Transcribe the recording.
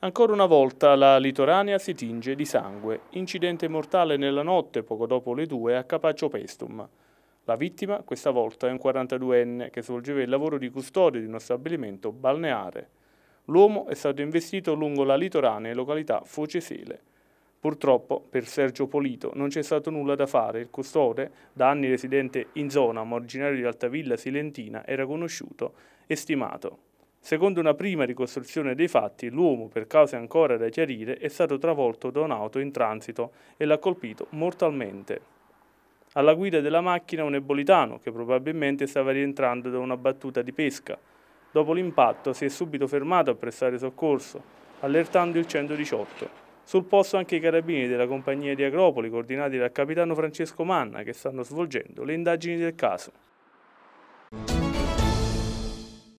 Ancora una volta la litoranea si tinge di sangue. Incidente mortale nella notte, poco dopo le due, a Capaccio Pestum. La vittima, questa volta, è un 42enne che svolgeva il lavoro di custode di uno stabilimento balneare. L'uomo è stato investito lungo la litoranea in località Focesele. Purtroppo, per Sergio Polito, non c'è stato nulla da fare. Il custode, da anni residente in zona ma originario di Altavilla Silentina, era conosciuto e stimato. Secondo una prima ricostruzione dei fatti, l'uomo, per cause ancora da chiarire, è stato travolto da un'auto in transito e l'ha colpito mortalmente. Alla guida della macchina un ebolitano che probabilmente stava rientrando da una battuta di pesca. Dopo l'impatto si è subito fermato a prestare soccorso, allertando il 118. Sul posto anche i carabini della compagnia di Agropoli, coordinati dal capitano Francesco Manna, che stanno svolgendo le indagini del caso.